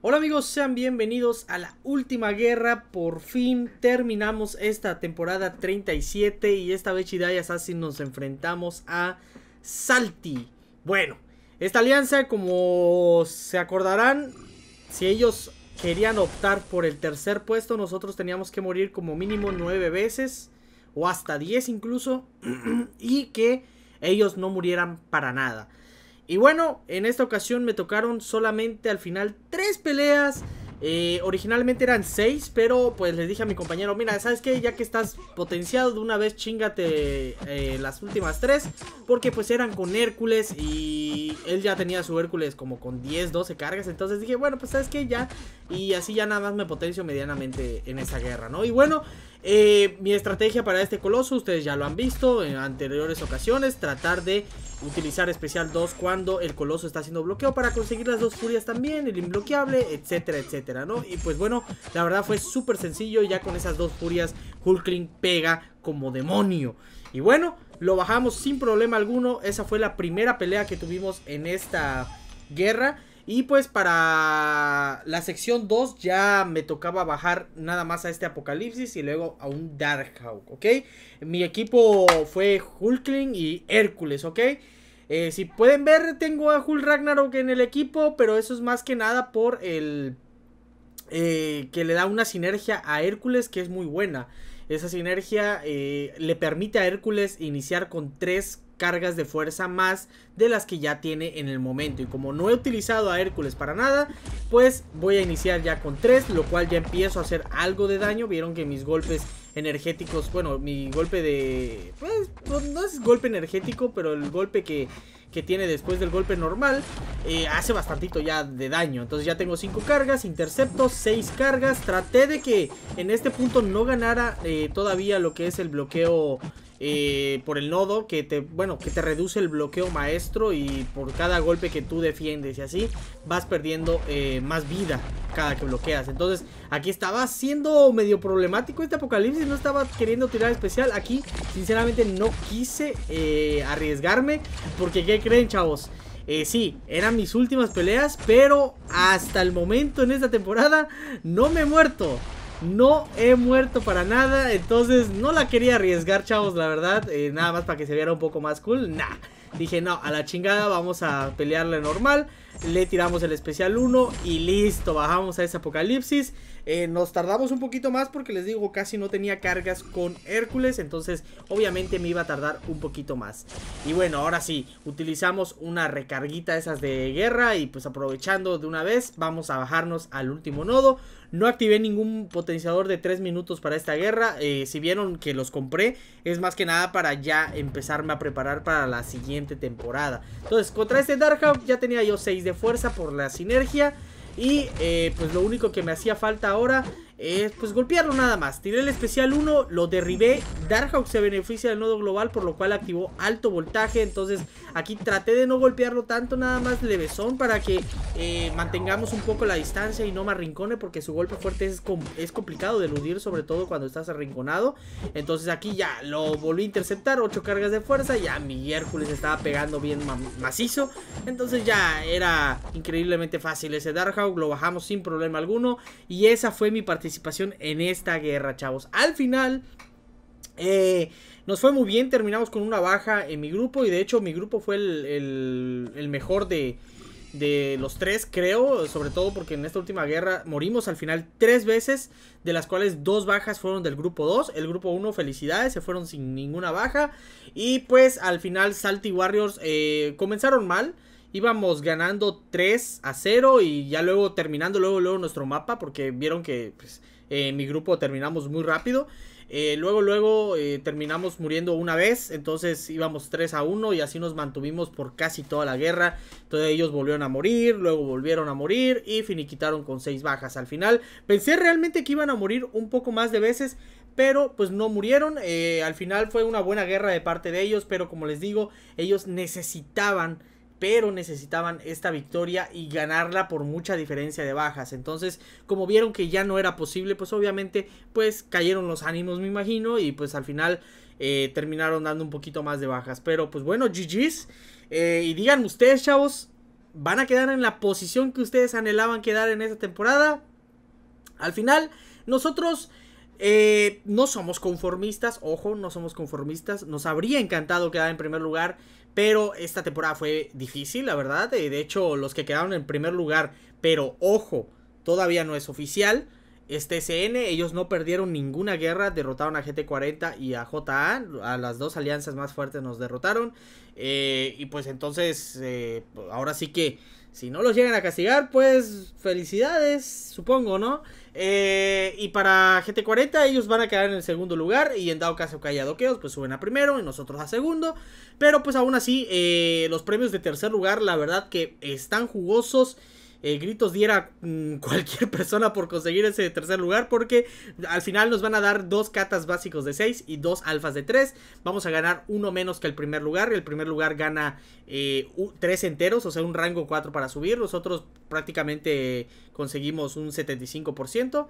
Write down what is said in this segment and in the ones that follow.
Hola amigos, sean bienvenidos a la última guerra. Por fin terminamos esta temporada 37 y esta vez Chidaya Assassin nos enfrentamos a Salty. Bueno, esta alianza, como se acordarán, si ellos querían optar por el tercer puesto, nosotros teníamos que morir como mínimo 9 veces o hasta 10 incluso y que ellos no murieran para nada. Y bueno, en esta ocasión me tocaron solamente al final tres peleas. Eh, originalmente eran seis, pero pues les dije a mi compañero, mira, ¿sabes qué? Ya que estás potenciado de una vez, chingate eh, las últimas tres. Porque pues eran con Hércules y él ya tenía su Hércules como con 10, 12 cargas. Entonces dije, bueno, pues ¿sabes qué? Ya y así ya nada más me potencio medianamente en esa guerra, ¿no? Y bueno, eh, mi estrategia para este coloso, ustedes ya lo han visto en anteriores ocasiones, tratar de utilizar especial 2 cuando el coloso está haciendo bloqueo para conseguir las dos furias también, el imbloqueable, etcétera, etcétera, ¿no? Y pues bueno, la verdad fue súper sencillo, ya con esas dos furias Hulkling pega como demonio. Y bueno, lo bajamos sin problema alguno, esa fue la primera pelea que tuvimos en esta guerra. Y pues para la sección 2 ya me tocaba bajar nada más a este Apocalipsis y luego a un Darkhawk, ¿ok? Mi equipo fue Hulkling y Hércules, ¿ok? Eh, si pueden ver, tengo a Hulk Ragnarok en el equipo, pero eso es más que nada por el... Eh, que le da una sinergia a Hércules que es muy buena. Esa sinergia eh, le permite a Hércules iniciar con tres cargas de fuerza más de las que ya tiene en el momento. Y como no he utilizado a Hércules para nada, pues voy a iniciar ya con 3, lo cual ya empiezo a hacer algo de daño. Vieron que mis golpes energéticos, bueno, mi golpe de... Pues, no es golpe energético, pero el golpe que tiene después del golpe normal eh, hace bastantito ya de daño entonces ya tengo 5 cargas, intercepto 6 cargas, traté de que en este punto no ganara eh, todavía lo que es el bloqueo eh, por el nodo que te, bueno, que te reduce el bloqueo maestro y por cada golpe que tú defiendes y así vas perdiendo eh, más vida cada que bloqueas. Entonces aquí estaba siendo medio problemático este apocalipsis, no estaba queriendo tirar especial. Aquí sinceramente no quise eh, arriesgarme porque ¿qué creen chavos? sí, eran mis últimas peleas, pero hasta el momento en esta temporada no me he muerto. No he muerto para nada, entonces no la quería arriesgar, chavos, la verdad. Eh, nada más para que se viera un poco más cool. Nah. Dije, no, a la chingada vamos a pelearle normal. Le tiramos el especial 1 y listo, bajamos a ese apocalipsis. Eh, nos tardamos un poquito más porque les digo, casi no tenía cargas con Hércules. Entonces, obviamente me iba a tardar un poquito más. Y bueno, ahora sí, utilizamos una recarguita esas de guerra. Y pues aprovechando de una vez, vamos a bajarnos al último nodo. No activé ningún potenciador de 3 minutos para esta guerra. Eh, si vieron que los compré, es más que nada para ya empezarme a preparar para la siguiente temporada. Entonces, contra este Darkhawk ya tenía yo 6 de fuerza por la sinergia. Y eh, pues lo único que me hacía falta ahora eh, pues golpearlo nada más. Tiré el especial 1, lo derribé. Darkhawk se beneficia del nodo global, por lo cual activó alto voltaje. Entonces aquí traté de no golpearlo tanto, nada más levesón para que eh, mantengamos un poco la distancia y no me arrincone porque su golpe fuerte es, es complicado de eludir, sobre todo cuando estás arrinconado. Entonces aquí ya lo volví a interceptar, 8 cargas de fuerza. Ya mi Hércules estaba pegando bien macizo. Entonces ya era increíblemente fácil ese Darkhawk lo bajamos sin problema alguno. Y esa fue mi partida participación en esta guerra, chavos. Al final, eh, nos fue muy bien, terminamos con una baja en mi grupo y de hecho mi grupo fue el, mejor de, los tres, creo, sobre todo porque en esta última guerra morimos al final tres veces, de las cuales dos bajas fueron del grupo 2, el grupo 1 felicidades, se fueron sin ninguna baja y pues al final Salty Warriors eh, comenzaron mal, íbamos ganando 3 a 0 y ya luego terminando luego, luego nuestro mapa porque vieron que pues, mi grupo terminamos muy rápido. Eh, luego, luego eh, terminamos muriendo una vez, entonces íbamos 3 a 1 y así nos mantuvimos por casi toda la guerra. Entonces ellos volvieron a morir, luego volvieron a morir y finiquitaron con 6 bajas. Al final pensé realmente que iban a morir un poco más de veces, pero pues no murieron. Eh, al final fue una buena guerra de parte de ellos, pero como les digo, ellos necesitaban pero necesitaban esta victoria y ganarla por mucha diferencia de bajas. Entonces, como vieron que ya no era posible, pues obviamente, pues cayeron los ánimos, me imagino, y pues al final eh, terminaron dando un poquito más de bajas. Pero pues bueno, GG's. Eh, y digan ustedes, chavos, ¿van a quedar en la posición que ustedes anhelaban quedar en esta temporada? Al final, nosotros... Eh, no somos conformistas, ojo, no somos conformistas. Nos habría encantado quedar en primer lugar, pero esta temporada fue difícil, la verdad. Eh, de hecho, los que quedaron en primer lugar, pero ojo, todavía no es oficial, este SN, ellos no perdieron ninguna guerra, derrotaron a GT40 y a JA, a las dos alianzas más fuertes nos derrotaron. Eh, y pues entonces, eh, ahora sí que, si no los llegan a castigar, pues felicidades, supongo, ¿no? Eh, y para GT40 ellos van a quedar en el segundo lugar y en dado caso que haya doqueos, pues suben a primero y nosotros a segundo. Pero pues aún así, los premios de tercer lugar, la verdad que están jugosos. Eh, gritos diera mm, cualquier persona por conseguir ese tercer lugar porque al final nos van a dar dos catas básicos de 6 y dos alfas de 3. Vamos a ganar uno menos que el primer lugar. El primer lugar gana 3 eh, enteros, o sea, un rango 4 para subir. Nosotros prácticamente conseguimos un 75%.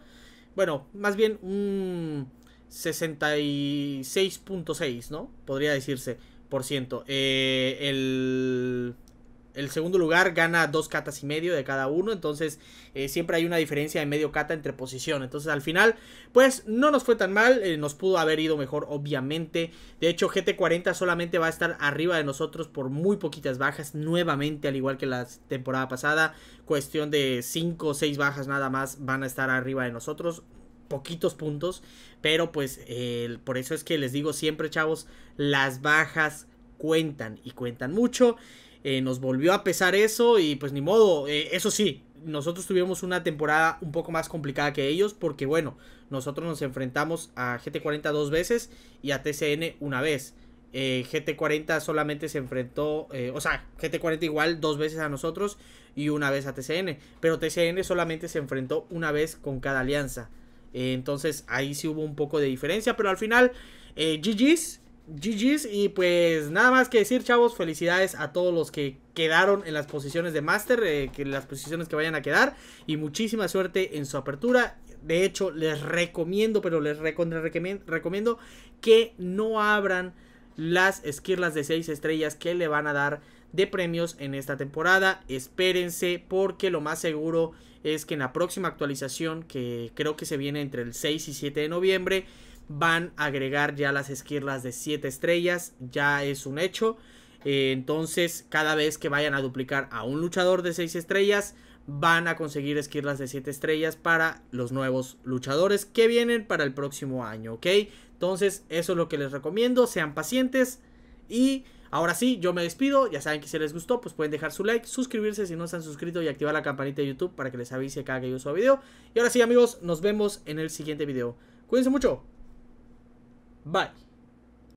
Bueno, más bien un 66.6, ¿no? Podría decirse, por ciento. Eh, el el segundo lugar gana dos catas y medio de cada uno. Entonces eh, siempre hay una diferencia de medio cata entre posición. Entonces al final, pues no nos fue tan mal. Eh, nos pudo haber ido mejor, obviamente. De hecho, GT40 solamente va a estar arriba de nosotros por muy poquitas bajas. Nuevamente, al igual que la temporada pasada. Cuestión de 5 o 6 bajas nada más van a estar arriba de nosotros poquitos puntos, pero pues por eso es que les digo siempre, chavos, las bajas cuentan y cuentan mucho. Eh, nos volvió a pesar eso y pues ni modo, eh, eso sí, nosotros tuvimos una temporada un poco más complicada que ellos porque bueno, nosotros nos enfrentamos a GT40 dos veces y a TCN una vez. Eh, GT40 solamente se enfrentó, o sea, GT40 igual dos veces a nosotros y una vez a TCN, pero TCN solamente se enfrentó una vez con cada alianza. entonces ahí sí hubo un poco de diferencia, pero al final, GG's, GG's y pues nada más que decir chavos, felicidades a todos los que quedaron en las posiciones de máster, eh, que las posiciones que vayan a quedar y muchísima suerte en su apertura. De hecho, les recomiendo, pero les recomiendo que no abran las esquirlas de 6 estrellas que le van a dar de premios en esta temporada. Espérense porque lo más seguro es que en la próxima actualización, que creo que se viene entre el 6 y 7 de noviembre, van a agregar ya las esquirlas de 7 estrellas, ya es un hecho. Eh, entonces, cada vez que vayan a duplicar a un luchador de 6 estrellas, van a conseguir esquirlas de 7 estrellas para los nuevos luchadores que vienen para el próximo año, ¿ok? Entonces, eso es lo que les recomiendo, sean pacientes y... Ahora sí, yo me despido. Ya saben que si les gustó, pues pueden dejar su like, suscribirse si no están suscritos y activar la campanita de YouTube para que les avise cada que yo suba video. Y ahora sí, amigos, nos vemos en el siguiente video. Cuídense mucho. Bye.